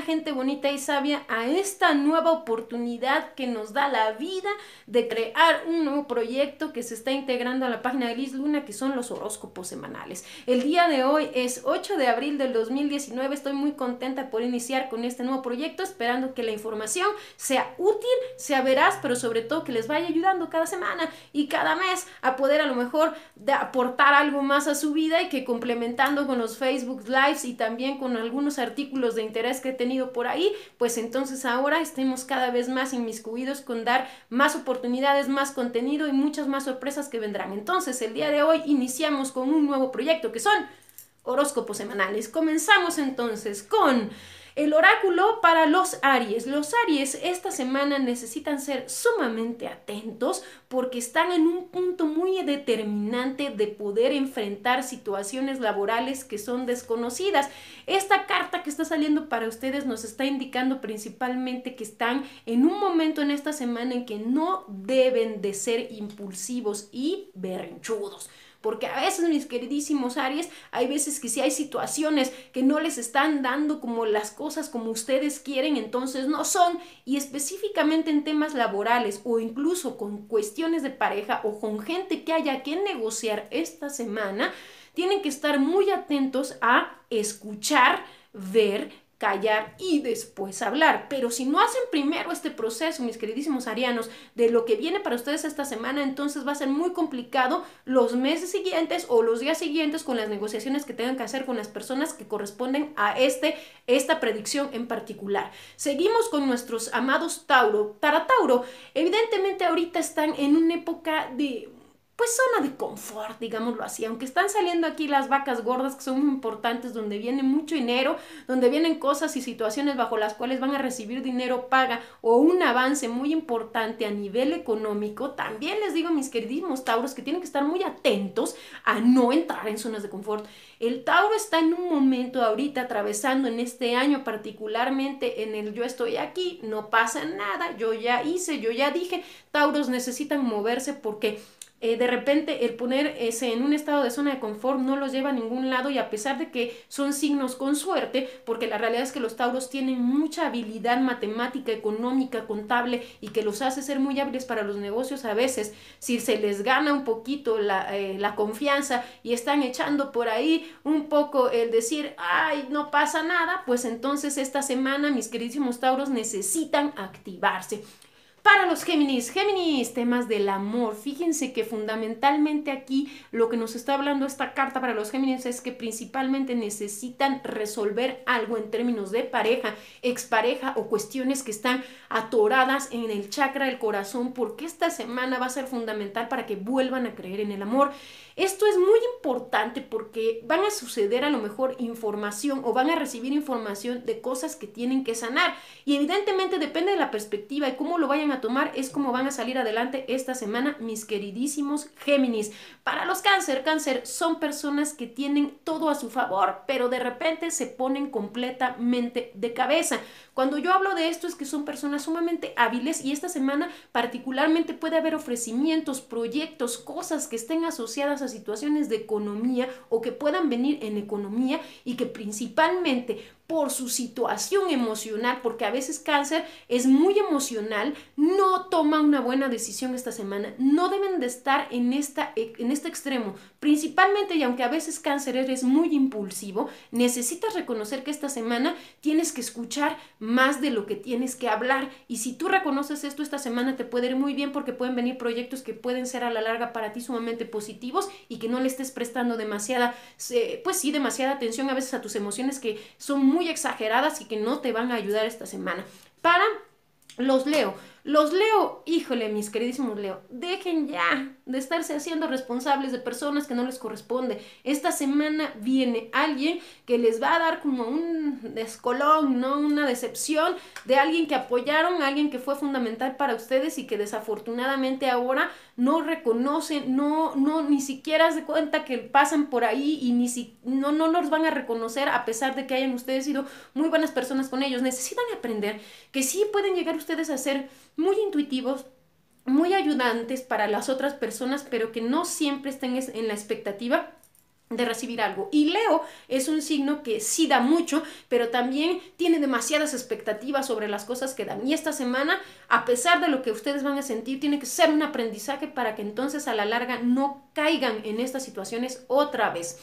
gente bonita y sabia a esta nueva oportunidad que nos da la vida de crear un nuevo proyecto que se está integrando a la página de Liz Luna que son los horóscopos semanales. El día de hoy es 8 de abril del 2019, estoy muy contenta por iniciar con este nuevo proyecto esperando que la información sea útil, sea veraz, pero sobre todo que les vaya ayudando cada semana y cada mes a poder a lo mejor aportar algo más a su vida y que complementando con los Facebook Lives y también con algunos artículos de interés que tenido por ahí, pues entonces ahora estemos cada vez más inmiscuidos con dar más oportunidades, más contenido y muchas más sorpresas que vendrán. Entonces, el día de hoy iniciamos con un nuevo proyecto que son horóscopos semanales. Comenzamos entonces con el oráculo para los Aries. Los Aries esta semana necesitan ser sumamente atentos porque están en un punto muy determinante de poder enfrentar situaciones laborales que son desconocidas. Esta carta que está saliendo para ustedes nos está indicando principalmente que están en un momento en esta semana en que no deben de ser impulsivos y berrinchudos. Porque a veces, mis queridísimos Aries, hay veces que si hay situaciones que no les están dando como las cosas como ustedes quieren, entonces no son. Y específicamente en temas laborales o incluso con cuestiones de pareja o con gente que haya que negociar esta semana, tienen que estar muy atentos a escuchar, ver callar y después hablar. Pero si no hacen primero este proceso, mis queridísimos arianos, de lo que viene para ustedes esta semana, entonces va a ser muy complicado los meses siguientes o los días siguientes con las negociaciones que tengan que hacer con las personas que corresponden a este, esta predicción en particular. Seguimos con nuestros amados Tauro. Para Tauro, evidentemente ahorita están en una época de pues zona de confort, digámoslo así, aunque están saliendo aquí las vacas gordas que son muy importantes, donde viene mucho dinero, donde vienen cosas y situaciones bajo las cuales van a recibir dinero paga o un avance muy importante a nivel económico, también les digo mis queridísimos tauros que tienen que estar muy atentos a no entrar en zonas de confort. El tauro está en un momento ahorita atravesando en este año particularmente en el yo estoy aquí, no pasa nada, yo ya hice, yo ya dije, tauros necesitan moverse porque eh, de repente el ponerse en un estado de zona de confort no los lleva a ningún lado y a pesar de que son signos con suerte, porque la realidad es que los tauros tienen mucha habilidad matemática, económica, contable y que los hace ser muy hábiles para los negocios a veces, si se les gana un poquito la, eh, la confianza y están echando por ahí un poco el decir, ay, no pasa nada, pues entonces esta semana mis queridísimos tauros necesitan activarse. Para los Géminis, Géminis, temas del amor. Fíjense que fundamentalmente aquí lo que nos está hablando esta carta para los Géminis es que principalmente necesitan resolver algo en términos de pareja, expareja o cuestiones que están atoradas en el chakra del corazón, porque esta semana va a ser fundamental para que vuelvan a creer en el amor. Esto es muy importante porque van a suceder a lo mejor información o van a recibir información de cosas que tienen que sanar. Y evidentemente depende de la perspectiva y cómo lo vayan a tomar es como van a salir adelante esta semana, mis queridísimos Géminis. Para los cáncer, cáncer son personas que tienen todo a su favor, pero de repente se ponen completamente de cabeza cuando yo hablo de esto es que son personas sumamente hábiles y esta semana particularmente puede haber ofrecimientos, proyectos, cosas que estén asociadas a situaciones de economía o que puedan venir en economía y que principalmente por su situación emocional, porque a veces cáncer es muy emocional, no toma una buena decisión esta semana. No deben de estar en, esta, en este extremo. Principalmente, y aunque a veces cáncer eres muy impulsivo, necesitas reconocer que esta semana tienes que escuchar más más de lo que tienes que hablar. Y si tú reconoces esto esta semana, te puede ir muy bien porque pueden venir proyectos que pueden ser a la larga para ti sumamente positivos y que no le estés prestando demasiada, pues sí, demasiada atención a veces a tus emociones que son muy exageradas y que no te van a ayudar esta semana. Para los leo. Los leo, híjole, mis queridísimos leo, dejen ya de estarse haciendo responsables de personas que no les corresponde. Esta semana viene alguien que les va a dar como un descolón, ¿no? Una decepción de alguien que apoyaron, alguien que fue fundamental para ustedes y que desafortunadamente ahora no reconocen, no, no, ni siquiera se cuenta que pasan por ahí y ni no, no los van a reconocer a pesar de que hayan ustedes sido muy buenas personas con ellos. Necesitan aprender que sí pueden llegar ustedes a ser muy intuitivos, muy ayudantes para las otras personas, pero que no siempre estén en la expectativa de recibir algo. Y Leo es un signo que sí da mucho, pero también tiene demasiadas expectativas sobre las cosas que dan. Y esta semana, a pesar de lo que ustedes van a sentir, tiene que ser un aprendizaje para que entonces a la larga no caigan en estas situaciones otra vez.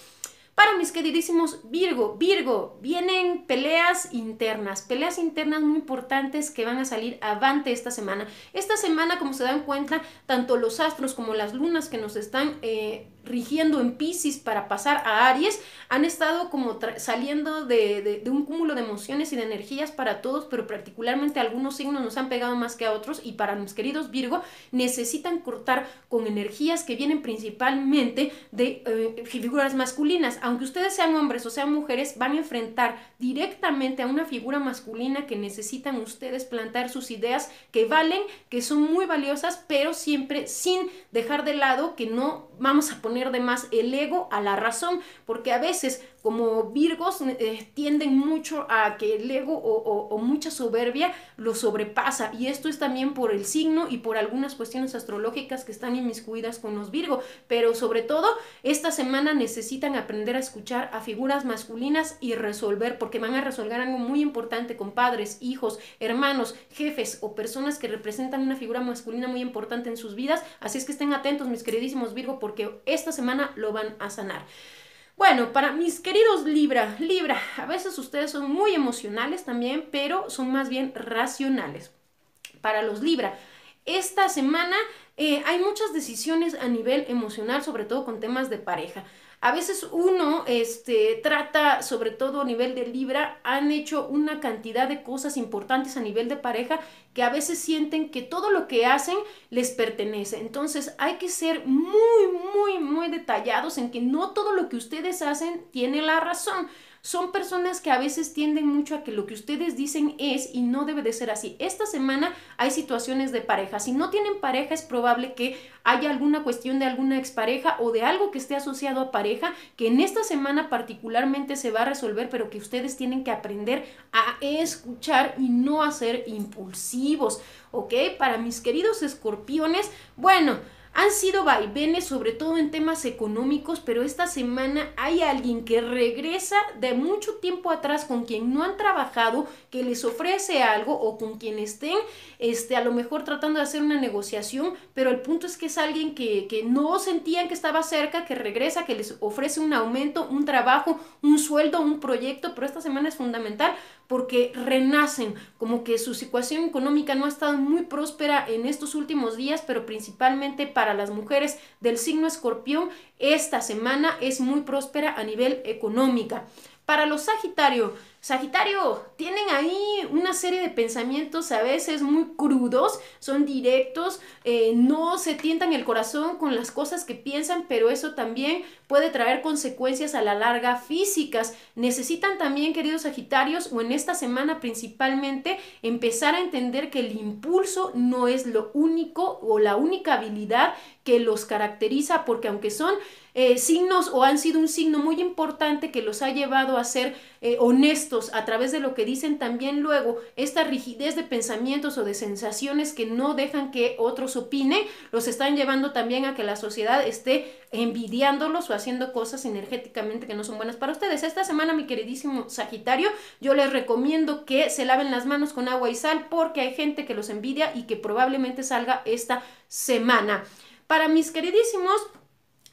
Para mis queridísimos Virgo, Virgo, vienen peleas internas, peleas internas muy importantes que van a salir avante esta semana. Esta semana, como se dan cuenta, tanto los astros como las lunas que nos están... Eh, rigiendo en Pisces para pasar a Aries, han estado como saliendo de, un cúmulo de emociones y de energías para todos, pero particularmente algunos signos nos han pegado más que a otros y para los queridos Virgo necesitan cortar con energías que vienen principalmente de eh, figuras masculinas. Aunque ustedes sean hombres o sean mujeres, van a enfrentar directamente a una figura masculina que necesitan ustedes plantar sus ideas que valen, que son muy valiosas, pero siempre sin dejar de lado que no vamos a poner de más el ego a la razón, porque a veces como Virgos eh, tienden mucho a que el ego o, mucha soberbia lo sobrepasa y esto es también por el signo y por algunas cuestiones astrológicas que están inmiscuidas con los Virgo, pero sobre todo esta semana necesitan aprender a escuchar a figuras masculinas y resolver porque van a resolver algo muy importante con padres, hijos, hermanos, jefes o personas que representan una figura masculina muy importante en sus vidas, así es que estén atentos mis queridísimos Virgo porque esta semana lo van a sanar. Bueno, para mis queridos Libra, Libra, a veces ustedes son muy emocionales también, pero son más bien racionales. Para los Libra, esta semana eh, hay muchas decisiones a nivel emocional, sobre todo con temas de pareja. A veces uno este, trata, sobre todo a nivel de Libra, han hecho una cantidad de cosas importantes a nivel de pareja que a veces sienten que todo lo que hacen les pertenece. Entonces hay que ser muy, muy, muy detallados en que no todo lo que ustedes hacen tiene la razón son personas que a veces tienden mucho a que lo que ustedes dicen es y no debe de ser así. Esta semana hay situaciones de pareja. Si no tienen pareja es probable que haya alguna cuestión de alguna expareja o de algo que esté asociado a pareja que en esta semana particularmente se va a resolver, pero que ustedes tienen que aprender a escuchar y no a ser impulsivos. ¿Ok? Para mis queridos escorpiones, bueno. Han sido vaivenes sobre todo en temas económicos, pero esta semana hay alguien que regresa de mucho tiempo atrás con quien no han trabajado, que les ofrece algo o con quien estén este, a lo mejor tratando de hacer una negociación, pero el punto es que es alguien que, que no sentían que estaba cerca, que regresa, que les ofrece un aumento, un trabajo, un sueldo, un proyecto, pero esta semana es fundamental porque renacen, como que su situación económica no ha estado muy próspera en estos últimos días, pero principalmente para las mujeres del signo escorpión, esta semana es muy próspera a nivel económica. Para los Sagitario, Sagitario, tienen ahí una serie de pensamientos a veces muy crudos, son directos, eh, no se tientan el corazón con las cosas que piensan, pero eso también puede traer consecuencias a la larga físicas. Necesitan también, queridos Sagitarios, o en esta semana principalmente, empezar a entender que el impulso no es lo único o la única habilidad que los caracteriza, porque aunque son eh, signos o han sido un signo muy importante que los ha llevado a ser eh, honestos, a través de lo que dicen también luego, esta rigidez de pensamientos o de sensaciones que no dejan que otros opinen, los están llevando también a que la sociedad esté envidiándolos o haciendo cosas energéticamente que no son buenas para ustedes. Esta semana, mi queridísimo Sagitario, yo les recomiendo que se laven las manos con agua y sal porque hay gente que los envidia y que probablemente salga esta semana. Para mis queridísimos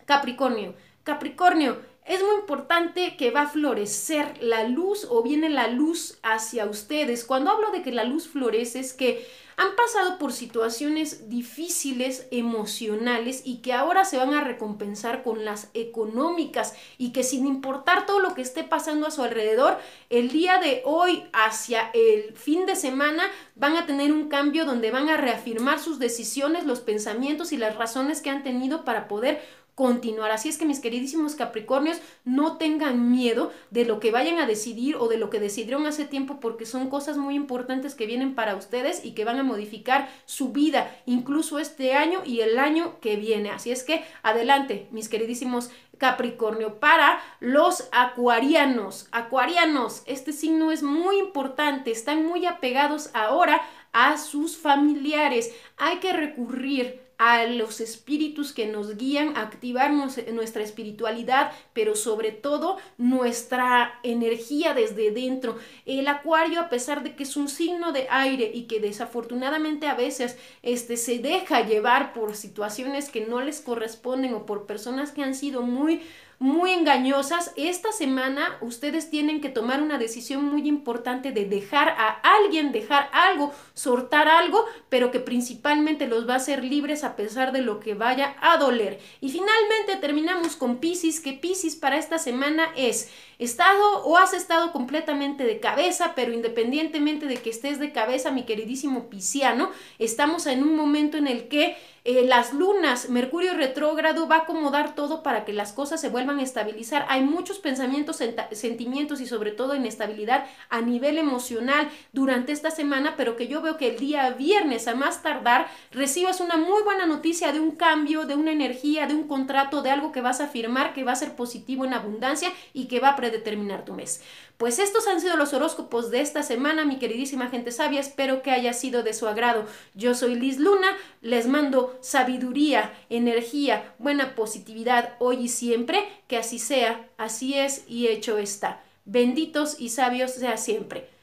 Capricornio, Capricornio, es muy importante que va a florecer la luz o viene la luz hacia ustedes. Cuando hablo de que la luz florece es que han pasado por situaciones difíciles emocionales y que ahora se van a recompensar con las económicas y que sin importar todo lo que esté pasando a su alrededor, el día de hoy hacia el fin de semana van a tener un cambio donde van a reafirmar sus decisiones, los pensamientos y las razones que han tenido para poder continuar. Así es que mis queridísimos Capricornios, no tengan miedo de lo que vayan a decidir o de lo que decidieron hace tiempo porque son cosas muy importantes que vienen para ustedes y que van a modificar su vida, incluso este año y el año que viene. Así es que adelante, mis queridísimos Capricornio. Para los acuarianos, acuarianos, este signo es muy importante, están muy apegados ahora a sus familiares. Hay que recurrir a los espíritus que nos guían, a activar nuestra espiritualidad, pero sobre todo nuestra energía desde dentro. El acuario, a pesar de que es un signo de aire y que desafortunadamente a veces este, se deja llevar por situaciones que no les corresponden o por personas que han sido muy muy engañosas. Esta semana ustedes tienen que tomar una decisión muy importante de dejar a alguien, dejar algo, sortar algo, pero que principalmente los va a hacer libres a pesar de lo que vaya a doler. Y finalmente terminamos con Pisces, que Pisces para esta semana es estado o has estado completamente de cabeza, pero independientemente de que estés de cabeza, mi queridísimo pisiano, estamos en un momento en el que eh, las lunas, Mercurio retrógrado va a acomodar todo para que las cosas se vuelvan a estabilizar. Hay muchos pensamientos, sentimientos y sobre todo inestabilidad a nivel emocional durante esta semana, pero que yo veo que el día viernes a más tardar recibas una muy buena noticia de un cambio, de una energía, de un contrato, de algo que vas a firmar, que va a ser positivo en abundancia y que va a determinar tu mes. Pues estos han sido los horóscopos de esta semana, mi queridísima gente sabia. Espero que haya sido de su agrado. Yo soy Liz Luna, les mando sabiduría, energía, buena positividad hoy y siempre. Que así sea, así es y hecho está. Benditos y sabios sea siempre.